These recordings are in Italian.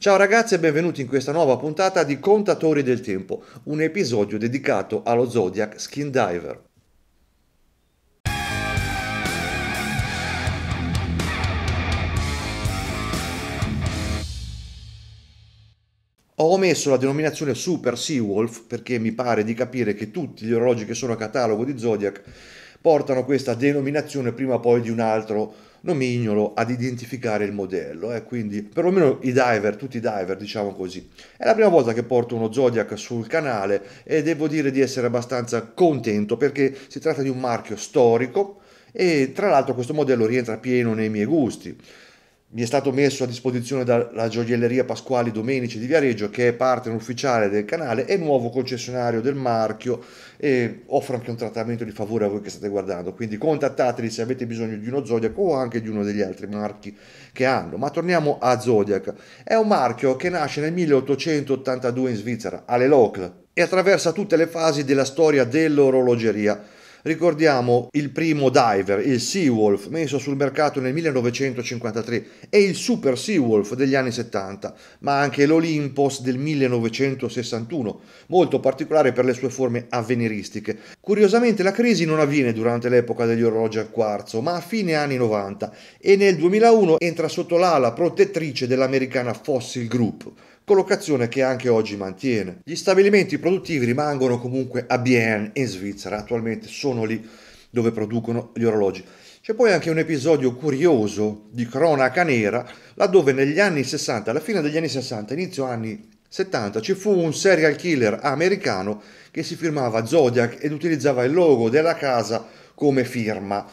Ciao ragazzi e benvenuti in questa nuova puntata di Contatori del Tempo, un episodio dedicato allo Zodiac Skin Diver. Ho omesso la denominazione Super Seawolf perché mi pare di capire che tutti gli orologi che sono a catalogo di Zodiac portano questa denominazione prima o poi di un altro non ad identificare il modello, eh, quindi perlomeno i diver, tutti i diver, diciamo così. È la prima volta che porto uno Zodiac sul canale e devo dire di essere abbastanza contento perché si tratta di un marchio storico e tra l'altro questo modello rientra pieno nei miei gusti mi è stato messo a disposizione dalla gioielleria Pasquali Domenici di Viareggio che è partner ufficiale del canale e nuovo concessionario del marchio e offre anche un trattamento di favore a voi che state guardando quindi contattateli se avete bisogno di uno Zodiac o anche di uno degli altri marchi che hanno ma torniamo a Zodiac è un marchio che nasce nel 1882 in Svizzera alle Locle e attraversa tutte le fasi della storia dell'orologeria Ricordiamo il primo diver, il Seawolf, messo sul mercato nel 1953 e il Super Seawolf degli anni 70, ma anche l'Olympos del 1961, molto particolare per le sue forme avveniristiche. Curiosamente la crisi non avviene durante l'epoca degli orologi al quarzo, ma a fine anni 90 e nel 2001 entra sotto l'ala protettrice dell'americana Fossil Group collocazione che anche oggi mantiene. Gli stabilimenti produttivi rimangono comunque a Bienne in Svizzera, attualmente sono lì dove producono gli orologi. C'è poi anche un episodio curioso di cronaca nera, laddove negli anni 60, alla fine degli anni 60, inizio anni 70, ci fu un serial killer americano che si firmava Zodiac ed utilizzava il logo della casa come firma.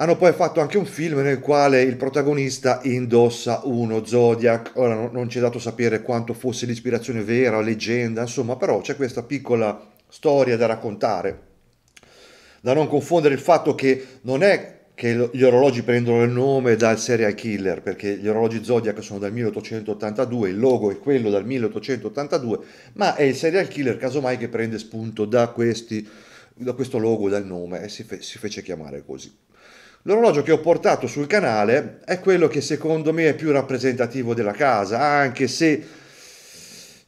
Hanno poi fatto anche un film nel quale il protagonista indossa uno Zodiac, ora non ci è dato sapere quanto fosse l'ispirazione vera, leggenda, insomma, però c'è questa piccola storia da raccontare. Da non confondere il fatto che non è che gli orologi prendono il nome dal serial killer, perché gli orologi Zodiac sono dal 1882, il logo è quello dal 1882, ma è il serial killer casomai che prende spunto da, questi, da questo logo, dal nome e si, fe- si fece chiamare così. L'orologio che ho portato sul canale è quello che secondo me è più rappresentativo della casa, anche se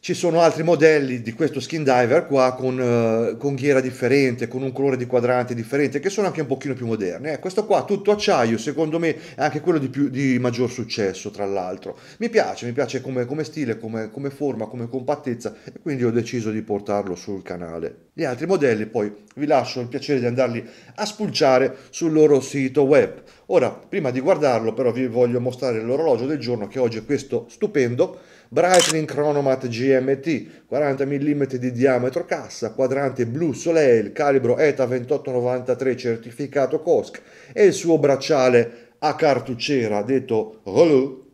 ci sono altri modelli di questo skin diver qua con, eh, con ghiera differente, con un colore di quadrante differente, che sono anche un pochino più moderni. Eh, questo qua, tutto acciaio, secondo me è anche quello di, più, di maggior successo, tra l'altro. Mi piace, mi piace come, come stile, come, come forma, come compattezza, e quindi ho deciso di portarlo sul canale. Gli altri modelli poi vi lascio il piacere di andarli a spulciare sul loro sito web. Ora, prima di guardarlo però vi voglio mostrare l'orologio del giorno che oggi è questo stupendo Breitling Chronomat GMT, 40 mm di diametro cassa, quadrante blu Soleil, calibro ETA 2893 certificato COSC e il suo bracciale a cartucciera detto Rolou,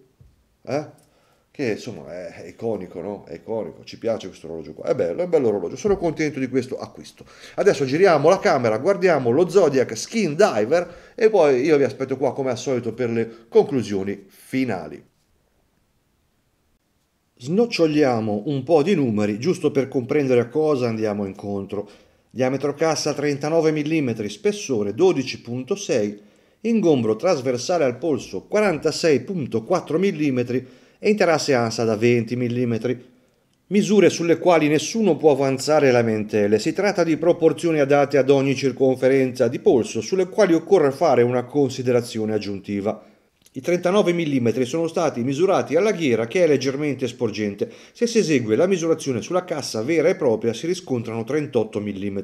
eh? che insomma è iconico, no? È iconico, ci piace questo orologio qua, è bello, è bello orologio, sono contento di questo acquisto. Adesso giriamo la camera, guardiamo lo Zodiac Skin Diver e poi io vi aspetto qua come al solito per le conclusioni finali. Snoccioliamo un po' di numeri giusto per comprendere a cosa andiamo incontro. Diametro cassa 39 mm, spessore 12.6, ingombro trasversale al polso 46.4 mm e interasse ansa da 20 mm. Misure sulle quali nessuno può avanzare lamentele. Si tratta di proporzioni adatte ad ogni circonferenza di polso sulle quali occorre fare una considerazione aggiuntiva. I 39 mm sono stati misurati alla ghiera che è leggermente sporgente. Se si esegue la misurazione sulla cassa vera e propria si riscontrano 38 mm.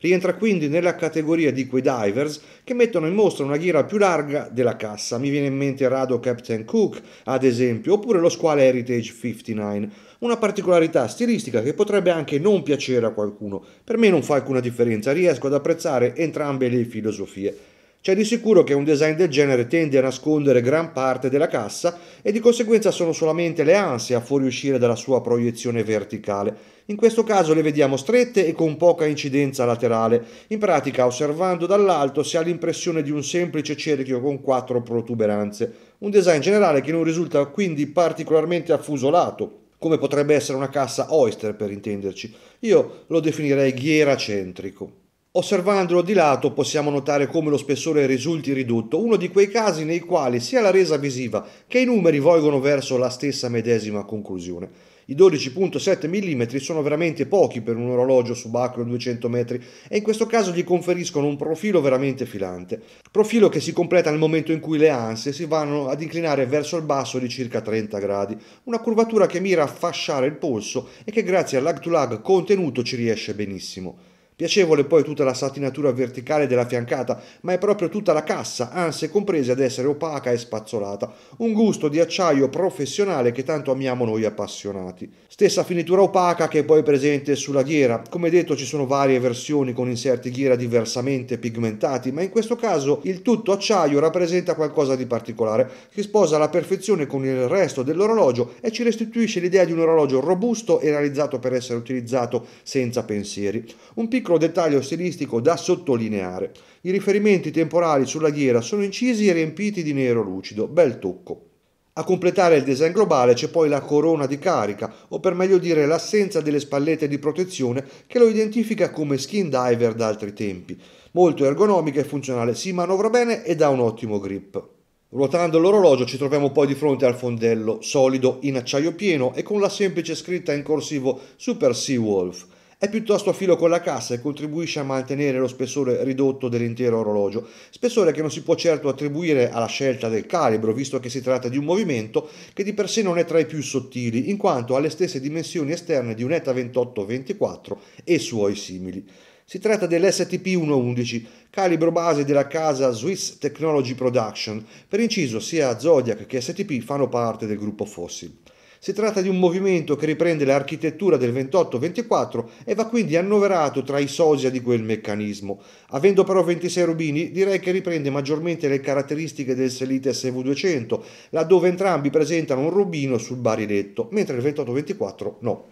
Rientra quindi nella categoria di quei divers che mettono in mostra una ghiera più larga della cassa. Mi viene in mente Rado Captain Cook, ad esempio, oppure lo squale Heritage 59. Una particolarità stilistica che potrebbe anche non piacere a qualcuno. Per me non fa alcuna differenza, riesco ad apprezzare entrambe le filosofie. C'è di sicuro che un design del genere tende a nascondere gran parte della cassa e di conseguenza sono solamente le ansie a fuoriuscire dalla sua proiezione verticale. In questo caso le vediamo strette e con poca incidenza laterale. In pratica, osservando dall'alto, si ha l'impressione di un semplice cerchio con quattro protuberanze. Un design generale che non risulta quindi particolarmente affusolato, come potrebbe essere una cassa Oyster per intenderci. Io lo definirei ghiera centrico. Osservandolo di lato possiamo notare come lo spessore risulti ridotto, uno di quei casi nei quali sia la resa visiva che i numeri volgono verso la stessa medesima conclusione. I 12.7 mm sono veramente pochi per un orologio subacqueo 200 metri e in questo caso gli conferiscono un profilo veramente filante, profilo che si completa nel momento in cui le anse si vanno ad inclinare verso il basso di circa 30 gradi, una curvatura che mira a fasciare il polso e che grazie al lag to lag contenuto ci riesce benissimo. Piacevole poi tutta la satinatura verticale della fiancata, ma è proprio tutta la cassa, anse comprese, ad essere opaca e spazzolata. Un gusto di acciaio professionale che tanto amiamo noi appassionati. Stessa finitura opaca che è poi presente sulla ghiera. Come detto ci sono varie versioni con inserti ghiera diversamente pigmentati, ma in questo caso il tutto acciaio rappresenta qualcosa di particolare, che sposa alla perfezione con il resto dell'orologio e ci restituisce l'idea di un orologio robusto e realizzato per essere utilizzato senza pensieri. Un piccolo piccolo dettaglio stilistico da sottolineare. I riferimenti temporali sulla ghiera sono incisi e riempiti di nero lucido, bel tocco. A completare il design globale c'è poi la corona di carica, o per meglio dire l'assenza delle spallette di protezione che lo identifica come skin diver da altri tempi. Molto ergonomica e funzionale, si manovra bene e dà un ottimo grip. Ruotando l'orologio ci troviamo poi di fronte al fondello, solido in acciaio pieno e con la semplice scritta in corsivo Super Sea Wolf è piuttosto a filo con la cassa e contribuisce a mantenere lo spessore ridotto dell'intero orologio, spessore che non si può certo attribuire alla scelta del calibro, visto che si tratta di un movimento che di per sé non è tra i più sottili, in quanto ha le stesse dimensioni esterne di un ETA 2824 e suoi simili. Si tratta dell'STP 111, calibro base della casa Swiss Technology Production. Per inciso, sia Zodiac che STP fanno parte del gruppo Fossil. Si tratta di un movimento che riprende l'architettura del 28-24 e va quindi annoverato tra i sosia di quel meccanismo. Avendo però 26 rubini, direi che riprende maggiormente le caratteristiche del Selite SV200, laddove entrambi presentano un rubino sul bariletto, mentre il 28-24 no.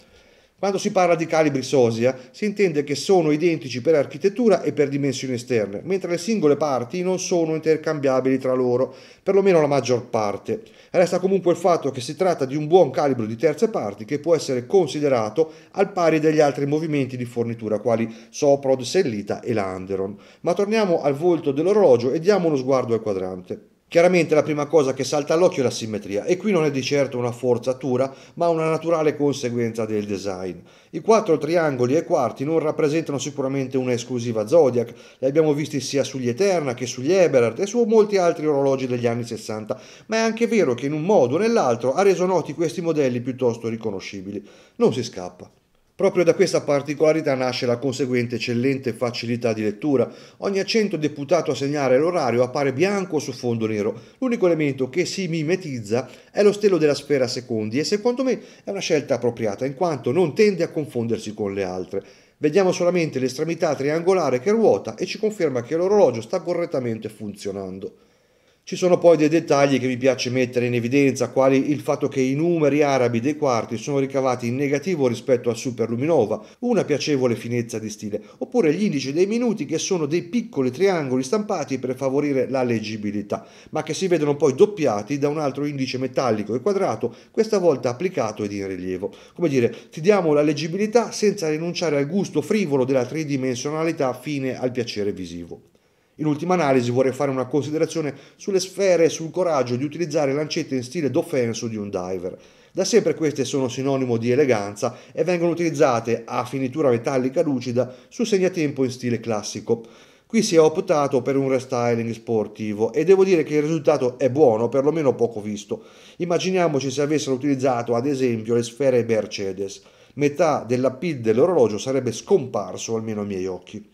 Quando si parla di calibri SOSIA si intende che sono identici per architettura e per dimensioni esterne, mentre le singole parti non sono intercambiabili tra loro, perlomeno la maggior parte. Resta comunque il fatto che si tratta di un buon calibro di terze parti che può essere considerato al pari degli altri movimenti di fornitura quali Soprod, Sellita e Landeron. Ma torniamo al volto dell'orologio e diamo uno sguardo al quadrante. Chiaramente la prima cosa che salta all'occhio è la simmetria e qui non è di certo una forzatura ma una naturale conseguenza del design. I quattro triangoli e quarti non rappresentano sicuramente un'esclusiva Zodiac, li abbiamo visti sia sugli Eterna che sugli Eberhardt e su molti altri orologi degli anni 60, ma è anche vero che in un modo o nell'altro ha reso noti questi modelli piuttosto riconoscibili. Non si scappa. Proprio da questa particolarità nasce la conseguente eccellente facilità di lettura. Ogni accento deputato a segnare l'orario appare bianco su fondo nero. L'unico elemento che si mimetizza è lo stelo della sfera secondi e secondo me è una scelta appropriata in quanto non tende a confondersi con le altre. Vediamo solamente l'estremità triangolare che ruota e ci conferma che l'orologio sta correttamente funzionando. Ci sono poi dei dettagli che mi piace mettere in evidenza, quali il fatto che i numeri arabi dei quarti sono ricavati in negativo rispetto al Super Luminova, una piacevole finezza di stile, oppure gli indici dei minuti che sono dei piccoli triangoli stampati per favorire la leggibilità, ma che si vedono poi doppiati da un altro indice metallico e quadrato, questa volta applicato ed in rilievo. Come dire, ti diamo la leggibilità senza rinunciare al gusto frivolo della tridimensionalità fine al piacere visivo. In ultima analisi vorrei fare una considerazione sulle sfere e sul coraggio di utilizzare lancette in stile d'offenso di un diver. Da sempre queste sono sinonimo di eleganza e vengono utilizzate a finitura metallica lucida su segnatempo in stile classico. Qui si è optato per un restyling sportivo e devo dire che il risultato è buono, perlomeno poco visto. Immaginiamoci se avessero utilizzato ad esempio le sfere Mercedes. Metà della PID dell'orologio sarebbe scomparso almeno ai miei occhi.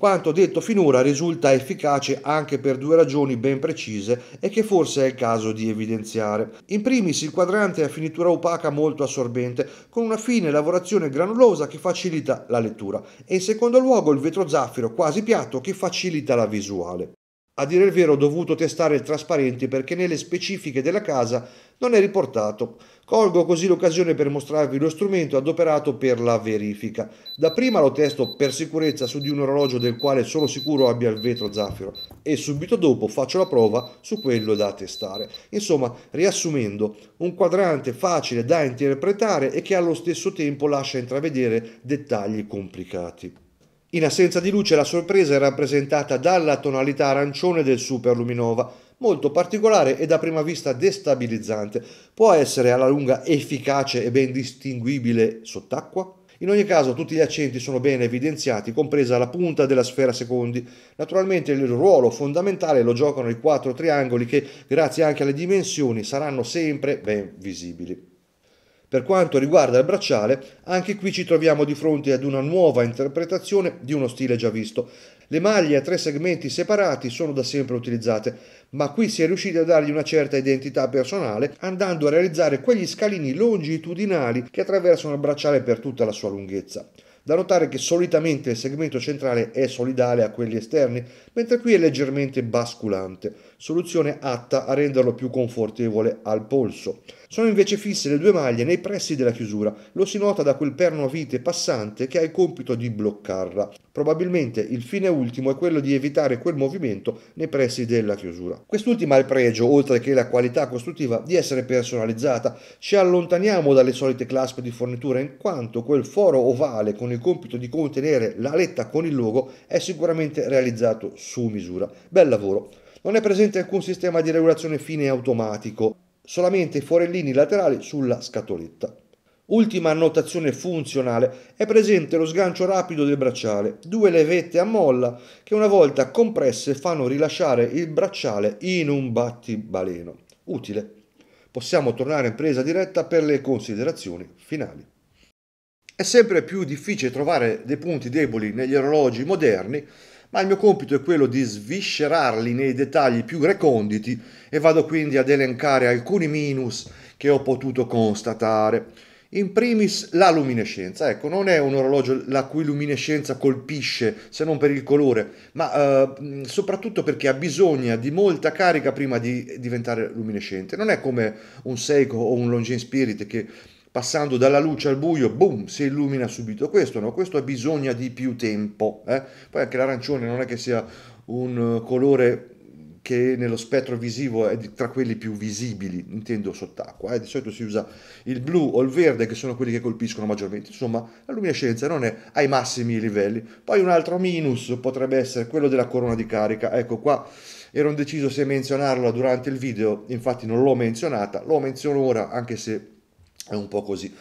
Quanto detto finora risulta efficace anche per due ragioni ben precise e che forse è il caso di evidenziare. In primis il quadrante ha finitura opaca molto assorbente, con una fine lavorazione granulosa che facilita la lettura e in secondo luogo il vetro zaffiro quasi piatto che facilita la visuale. A dire il vero ho dovuto testare il trasparente perché nelle specifiche della casa non è riportato. Colgo così l'occasione per mostrarvi lo strumento adoperato per la verifica. Da prima lo testo per sicurezza su di un orologio del quale sono sicuro abbia il vetro zaffiro e subito dopo faccio la prova su quello da testare. Insomma, riassumendo, un quadrante facile da interpretare e che allo stesso tempo lascia intravedere dettagli complicati. In assenza di luce la sorpresa è rappresentata dalla tonalità arancione del superluminova, molto particolare e da prima vista destabilizzante. Può essere alla lunga efficace e ben distinguibile sott'acqua? In ogni caso tutti gli accenti sono bene evidenziati, compresa la punta della sfera secondi. Naturalmente il ruolo fondamentale lo giocano i quattro triangoli che, grazie anche alle dimensioni, saranno sempre ben visibili. Per quanto riguarda il bracciale, anche qui ci troviamo di fronte ad una nuova interpretazione di uno stile già visto. Le maglie a tre segmenti separati sono da sempre utilizzate, ma qui si è riusciti a dargli una certa identità personale andando a realizzare quegli scalini longitudinali che attraversano il bracciale per tutta la sua lunghezza. Da notare che solitamente il segmento centrale è solidale a quelli esterni, mentre qui è leggermente basculante soluzione atta a renderlo più confortevole al polso. Sono invece fisse le due maglie nei pressi della chiusura, lo si nota da quel perno a vite passante che ha il compito di bloccarla. Probabilmente il fine ultimo è quello di evitare quel movimento nei pressi della chiusura. Quest'ultima ha il pregio, oltre che la qualità costruttiva, di essere personalizzata. Ci allontaniamo dalle solite claspe di fornitura in quanto quel foro ovale con il compito di contenere l'aletta con il logo è sicuramente realizzato su misura. Bel lavoro! Non è presente alcun sistema di regolazione fine automatico, solamente i forellini laterali sulla scatoletta. Ultima annotazione funzionale, è presente lo sgancio rapido del bracciale, due levette a molla che una volta compresse fanno rilasciare il bracciale in un battibaleno. Utile. Possiamo tornare in presa diretta per le considerazioni finali. È sempre più difficile trovare dei punti deboli negli orologi moderni ma il mio compito è quello di sviscerarli nei dettagli più reconditi e vado quindi ad elencare alcuni minus che ho potuto constatare. In primis la luminescenza, ecco, non è un orologio la cui luminescenza colpisce se non per il colore, ma eh, soprattutto perché ha bisogno di molta carica prima di diventare luminescente. Non è come un Seiko o un Longin Spirit che passando dalla luce al buio, boom, si illumina subito. Questo no, questo ha bisogno di più tempo. Eh? Poi anche l'arancione non è che sia un eh, colore che nello spettro visivo è tra quelli più visibili, intendo sott'acqua. Eh? Di solito si usa il blu o il verde che sono quelli che colpiscono maggiormente. Insomma, la luminescenza non è ai massimi livelli. Poi un altro minus potrebbe essere quello della corona di carica. Ecco qua ero indeciso se menzionarla durante il video, infatti non l'ho menzionata, lo menziono ora anche se è un po' così.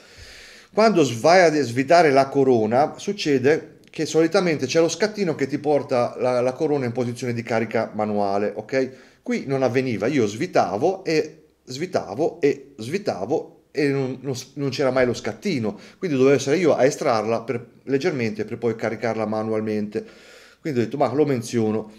Quando vai a svitare la corona, succede che solitamente c'è lo scattino che ti porta la, la corona in posizione di carica manuale, ok? Qui non avveniva, io svitavo e svitavo e svitavo e non, non, non, c'era mai lo scattino, quindi dovevo essere io a estrarla per, leggermente per poi caricarla manualmente. Quindi ho detto, ma lo menziono.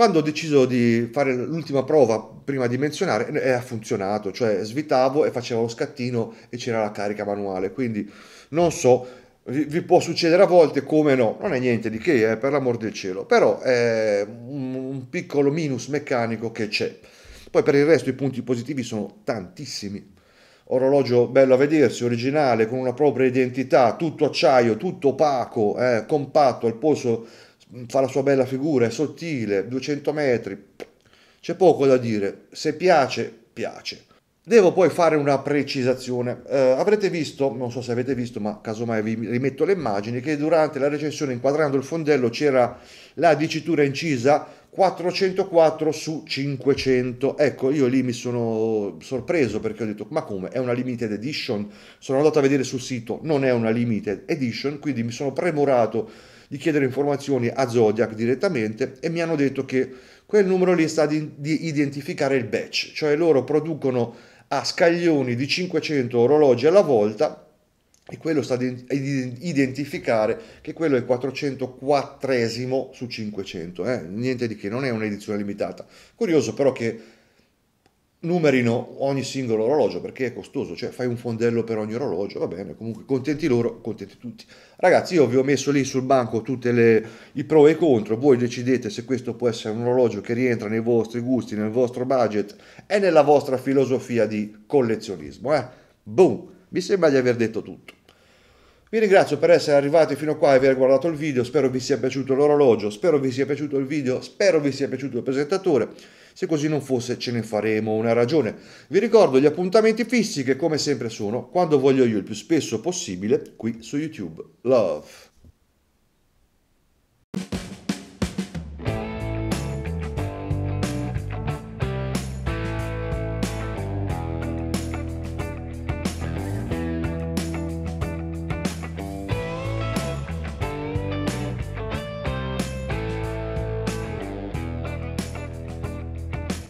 Quando ho deciso di fare l'ultima prova prima di menzionare, e ha funzionato, cioè svitavo e facevo lo scattino e c'era la carica manuale, quindi non so, vi, vi può succedere a volte come no, non è niente di che, eh, per l'amor del cielo, però è un, un piccolo minus meccanico che c'è. Poi per il resto i punti positivi sono tantissimi. Orologio bello a vedersi, originale, con una propria identità, tutto acciaio, tutto opaco, eh, compatto al polso fa la sua bella figura, è sottile, 200 metri, c'è poco da dire, se piace, piace. Devo poi fare una precisazione. Eh, avrete visto, non so se avete visto, ma casomai vi rimetto le immagini, che durante la recensione inquadrando il fondello c'era la dicitura incisa 404 su 500. Ecco, io lì mi sono sorpreso perché ho detto, ma come? È una limited edition? Sono andato a vedere sul sito, non è una limited edition, quindi mi sono premurato di chiedere informazioni a Zodiac direttamente e mi hanno detto che quel numero lì sta di, di identificare il batch, cioè loro producono a scaglioni di 500 orologi alla volta e quello sta ad identificare che quello è il 404 su 500, eh? niente di che, non è un'edizione limitata. Curioso però che numerino ogni singolo orologio perché è costoso, cioè fai un fondello per ogni orologio, va bene, comunque contenti loro, contenti tutti. Ragazzi, io vi ho messo lì sul banco tutti i pro e i contro, voi decidete se questo può essere un orologio che rientra nei vostri gusti, nel vostro budget e nella vostra filosofia di collezionismo. Eh? Boom, mi sembra di aver detto tutto. Vi ringrazio per essere arrivati fino a qua e aver guardato il video, spero vi sia piaciuto l'orologio, spero vi sia piaciuto il video, spero vi sia piaciuto il presentatore. Se così non fosse ce ne faremo una ragione. Vi ricordo gli appuntamenti fissi che come sempre sono quando voglio io il più spesso possibile qui su YouTube. Love.